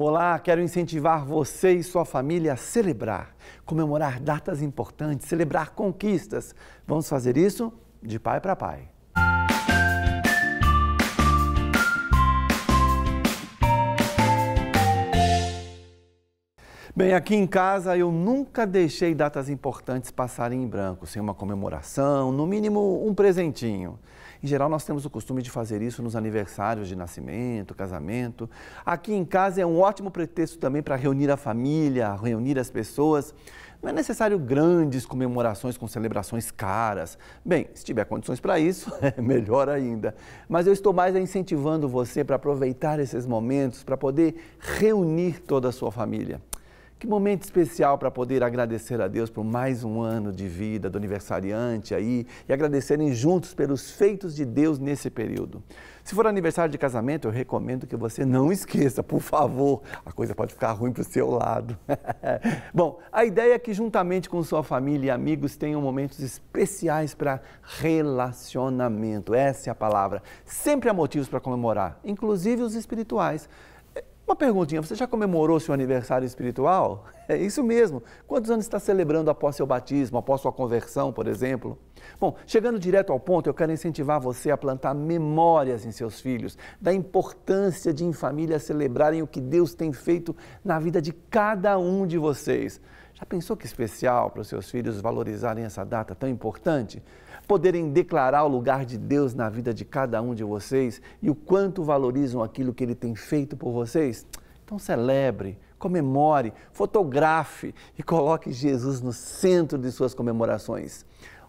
Olá, quero incentivar você e sua família a celebrar, comemorar datas importantes, celebrar conquistas. Vamos fazer isso de pai para pai. Bem, aqui em casa eu nunca deixei datas importantes passarem em branco, sem uma comemoração, no mínimo um presentinho. Em geral, nós temos o costume de fazer isso nos aniversários de nascimento, casamento. Aqui em casa é um ótimo pretexto também para reunir a família, reunir as pessoas. Não é necessário grandes comemorações com celebrações caras. Bem, se tiver condições para isso, é melhor ainda. Mas eu estou mais incentivando você para aproveitar esses momentos, para poder reunir toda a sua família. Que momento especial para poder agradecer a Deus por mais um ano de vida do aniversariante aí e agradecerem juntos pelos feitos de Deus nesse período. Se for aniversário de casamento, eu recomendo que você não esqueça, por favor. A coisa pode ficar ruim para o seu lado. Bom, a ideia é que juntamente com sua família e amigos tenham momentos especiais para relacionamento. Essa é a palavra. Sempre há motivos para comemorar, inclusive os espirituais. Uma perguntinha, você já comemorou seu aniversário espiritual? É isso mesmo. Quantos anos está celebrando após seu batismo, após sua conversão, por exemplo? Bom, chegando direto ao ponto, eu quero incentivar você a plantar memórias em seus filhos da importância de em família celebrarem o que Deus tem feito na vida de cada um de vocês. Já pensou que especial para os seus filhos valorizarem essa data tão importante? Poderem declarar o lugar de Deus na vida de cada um de vocês e o quanto valorizam aquilo que Ele tem feito por vocês? Então celebre, comemore, fotografe e coloque Jesus no centro de suas comemorações.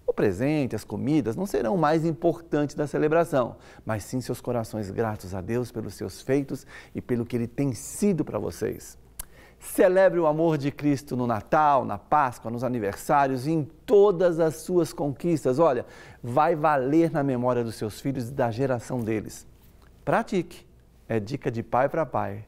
O presente, as comidas não serão o mais importante da celebração, mas sim seus corações gratos a Deus pelos seus feitos e pelo que Ele tem sido para vocês. Celebre o amor de Cristo no Natal, na Páscoa, nos aniversários, em todas as suas conquistas. Olha, vai valer na memória dos seus filhos e da geração deles. Pratique. É dica de pai para pai.